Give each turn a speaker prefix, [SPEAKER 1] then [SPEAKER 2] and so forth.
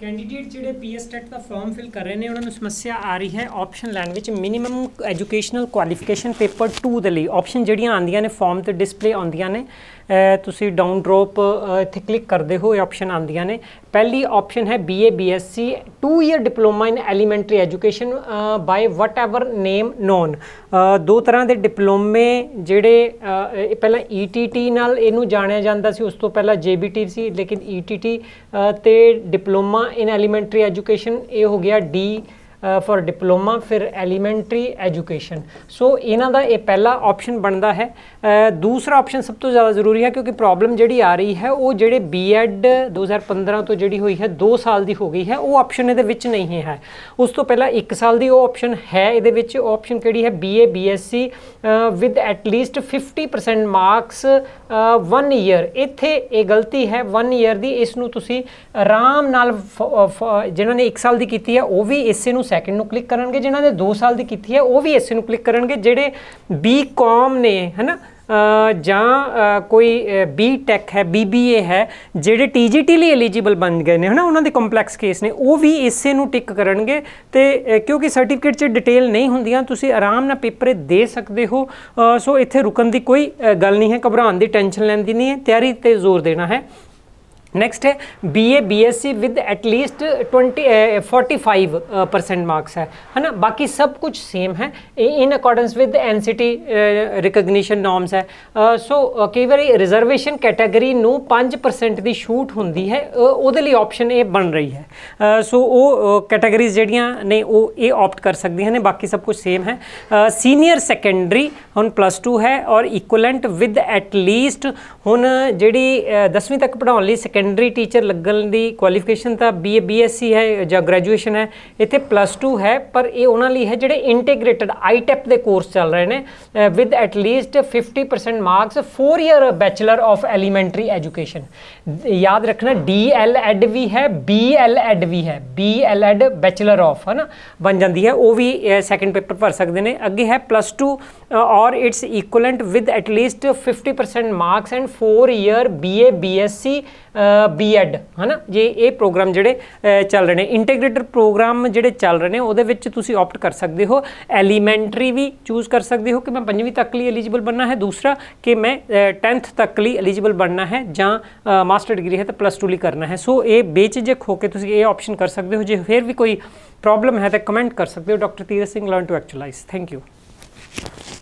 [SPEAKER 1] candidate ਜਿਹੜੇ PSTET ਦਾ form fill ਕਰ ਰਹੇ ਨੇ ਉਹਨਾਂ ਨੂੰ ਸਮੱਸਿਆ ਆ ਰਹੀ ਹੈ ਆਪਸ਼ਨ ਲੈਣ ਵਿੱਚ ਮਿਨੀਮਮ ਐਜੂਕੇਸ਼ਨਲ ਕੁਆਲੀਫਿਕੇਸ਼ਨ ਪੇਪਰ 2 ਦੇ ਲਈ ਆਪਸ਼ਨ ਜਿਹੜੀਆਂ ਆਉਂਦੀਆਂ ਨੇ ਫਾਰਮ ਤੇ ਡਿਸਪਲੇ ਆਉਂਦੀਆਂ ਨੇ ਤੁਸੀਂ ਡਾਊਨ ਡ੍ਰੌਪ ਇੱਥੇ ਕਲਿੱਕ ਕਰਦੇ ਹੋ ਇਹ ਆਪਸ਼ਨ ਆਉਂਦੀਆਂ ਨੇ ਪਹਿਲੀ ਆਪਸ਼ਨ ਹੈ BA BSc 2 year diploma in elementary education by whatever name known ਦੋ ਤਰ੍ਹਾਂ ਦੇ ਡਿਪਲੋਮੇ ਜਿਹੜੇ ਪਹਿਲਾਂ ਈਟੀਟੀ e ਨਾਲ ਇਹਨੂੰ ਜਾਣਿਆ ਜਾਂਦਾ ਸੀ ਉਸ ਤੋਂ ਪਹਿਲਾਂ ਜੇਬੀਟੀ ਸੀ ਲੇਕਿਨ ਈਟੀਟੀ e ਤੇ ਡਿਪਲੋਮਾ ਇਨ ਐਲੀਮੈਂਟਰੀ ਐਜੂਕੇਸ਼ਨ ਇਹ ਹੋ ਗਿਆ ਡੀ ਫਾਰ ਡਿਪਲੋਮਾ ਫਿਰ ਐਲੀਮੈਂਟਰੀ ਐਜੂਕੇਸ਼ਨ ਸੋ ਇਹਨਾਂ ਦਾ ਇਹ ਪਹਿਲਾ ਆਪਸ਼ਨ ਬਣਦਾ ਹੈ ਦੂਸਰਾ ਆਪਸ਼ਨ ਸਭ ਤੋਂ ਜ਼ਿਆਦਾ ਜ਼ਰੂਰੀ ਹੈ ਕਿਉਂਕਿ ਪ੍ਰੋਬਲਮ ਜਿਹੜੀ ਆ ਰਹੀ ਹੈ ਉਹ ਜਿਹੜੇ ਬੀਐਡ 2015 ਤੋਂ ਜਿਹੜੀ ਹੋਈ ਹੈ 2 ਸਾਲ ਦੀ ਹੋ ਗਈ ਹੈ ਉਹ ਆਪਸ਼ਨ ਇਹਦੇ ਵਿੱਚ ਨਹੀਂ ਹੈ ਉਸ ਤੋਂ ਪਹਿਲਾਂ 1 ਸਾਲ ਦੀ ਉਹ ਆਪਸ਼ਨ ਹੈ ਇਹਦੇ ਵਿੱਚ ਆਪਸ਼ਨ ਕਿਹੜੀ ਹੈ BA BSc with at least 50% marks 1 year ਇੱਥੇ ਇਹ ਗਲਤੀ ਹੈ 1 ਇਅਰ ਦੀ ਇਸ ਨੂੰ ਤੁਸੀਂ ਆਰਾਮ ਨਾਲ ਜਿਨ੍ਹਾਂ ਨੇ 1 ਸਾਲ ਦੀ ਕੀਤੀ ਹੈ ਉਹ ਵੀ ਇਸੇ ਨੂੰ ਸੈਕੰਡ ਨੂੰ ਕਲਿੱਕ ਕਰਨਗੇ ਜਿਨ੍ਹਾਂ ਨੇ 2 ਸਾਲ ਦੀ ਕੀਤੀ ਹੈ ਉਹ ਵੀ ਇਸੇ ਨੂੰ ਕਲਿੱਕ ਕਰਨਗੇ ਜਿਹੜੇ ਬੀਕਾਮ ਨੇ ਹਨਾ ਜਾਂ ਕੋਈ ਬੀ ਟੈਕ ਹੈ ਬੀਬੀਏ ਹੈ ਜਿਹੜੇ ਟੀਜੀਟੀ ਲਈ ਐਲੀਜੀਬਲ ਬਣ ਗਏ ਨੇ ਹਨਾ ਉਹਨਾਂ ਦੇ ਕੰਪਲੈਕਸ ਕੇਸ ਨੇ ਉਹ ਵੀ ਇਸੇ ਨੂੰ ਟਿਕ ਕਰਨਗੇ ਤੇ ਕਿਉਂਕਿ ਸਰਟੀਫਿਕੇਟ 'ਚ ਡਿਟੇਲ ਨਹੀਂ ਹੁੰਦੀਆਂ ਤੁਸੀਂ ਆਰਾਮ ਨਾਲ ਪੇਪਰ ਦੇ ਸਕਦੇ ਹੋ ਸੋ ਇੱਥੇ ਰੁਕਣ ਦੀ ਕੋਈ ਗੱਲ ਨਹੀਂ ਹੈ ਘਬਰਾਉਣ ਦੀ ਟੈਨਸ਼ਨ ਲੈਣ ਦੀ ਨਹੀਂ ਹੈ ਤਿਆਰੀ ਤੇ ਜ਼ੋਰ ਦੇਣਾ ਹੈ ਨੈਕਸਟ ਹੈ BA BSc with at least 20 45% percent marks है है ना बाकी सब कुछ सेम है in accordance with NCT recognition norms so ਕਈ ਵਾਰੀ ਰਿਜ਼ਰਵੇਸ਼ਨ ਕੈਟਾਗਰੀ ਨੂੰ 5% ਦੀ ਛੂਟ ਹੁੰਦੀ ਹੈ ਉਹਦੇ ਲਈ ਆਪਸ਼ਨ ਇਹ ਬਣ ਰਹੀ ਹੈ ਸੋ ਉਹ ਕੈਟਾਗਰੀਜ਼ ਜਿਹੜੀਆਂ ਨੇ ਉਹ ਇਹ ਆਪਟ ਕਰ ਸਕਦੀਆਂ ਨੇ ਬਾਕੀ ਸਭ ਕੁਝ ਸੇਮ ਹੈ ਸੀਨੀਅਰ ਸੈਕੰਡਰੀ ਹੁਣ ਪਲੱਸ 2 ਹੈ ਔਰ ਇਕੁਇਲੈਂਟ ਵਿਦ ਐਟ ਲੀਸਟ ਹੁਣ ਜਿਹੜੀ 10ਵੀਂ ਤੱਕ ਪੜਾਉਣ ਲਈ ਸੈਕੰਡ ਸੈਕੰਡਰੀ ਟੀਚਰ ਲੱਗਣ ਦੀ ਕੁਆਲੀਫਿਕੇਸ਼ਨ ਤਾਂ ਬੀਏ ਬੀਐਸਸੀ ਹੈ ਜਾਂ ਗ੍ਰੈਜੂਏਸ਼ਨ ਹੈ ਇੱਥੇ ਪਲੱਸ 2 ਹੈ ਪਰ ਇਹ ਉਹਨਾਂ ਲਈ ਹੈ ਜਿਹੜੇ ਇੰਟੀਗ੍ਰੇਟਡ ਆਈਟੈਪ e ਦੇ ਕੋਰਸ ਚੱਲ ਰਹੇ ਨੇ with at least 50% marks 4 year bachelor of elementary education ਯਾਦ ਰੱਖਣਾ ਡੀਐਲ ਐਡ ਵੀ ਹੈ ਬੀਐਲ ਐਡ ਵੀ ਹੈ ਬੀਐਲ ਐਡ ਬੈਚਲਰ ਆਫ ਹੈ ਨਾ ਬਣ ਜਾਂਦੀ ਹੈ ਉਹ ਵੀ ਸੈਕੰਡ ਪੇਪਰ ਭਰ ਸਕਦੇ ਨੇ ਅੱਗੇ ਹੈ ਪਲੱਸ 2 ਔਰ it's equivalent with at least 50% marks and 4 year BA BSc BEd ਹਨਾ ਜੇ ਇਹ ਪ੍ਰੋਗਰਾਮ ਜਿਹੜੇ ਚੱਲ ਰਹੇ ਨੇ ਇੰਟੀਗ੍ਰੇਟਰ ਪ੍ਰੋਗਰਾਮ ਜਿਹੜੇ ਚੱਲ ਰਹੇ ਨੇ ਉਹਦੇ ਵਿੱਚ ਤੁਸੀਂ ਆਪਟ ਕਰ ਸਕਦੇ ਹੋ ਐਲੀਮੈਂਟਰੀ ਵੀ ਚੂਜ਼ ਕਰ ਸਕਦੇ ਹੋ ਕਿ ਮੈਂ 5ਵੀਂ ਤੱਕ ਲਈ ਐਲੀਜੀਬਲ ਬਣਨਾ ਹੈ ਦੂਸਰਾ ਕਿ ਮੈਂ 10th ਤੱਕ ਲਈ ਐਲੀਜੀਬਲ ਬਣਨਾ ਹੈ ਜਾਂ ਮਾਸਟਰ ਡਿਗਰੀ ਹੈ ਤਾਂ ਪਲੱਸ 2 ਲਈ ਕਰਨਾ ਹੈ ਸੋ ਇਹ ਜੇ ਹੋ ਕੇ ਤੁਸੀਂ ਇਹ ਆਪਸ਼ਨ ਕਰ ਸਕਦੇ ਹੋ ਜੇ ਫਿਰ ਵੀ ਕੋਈ ਪ੍ਰੋਬਲਮ ਹੈ ਤਾਂ ਕਮੈਂਟ ਕਰ ਸਕਦੇ ਹੋ doctor Tir Singh learn to actualize thank you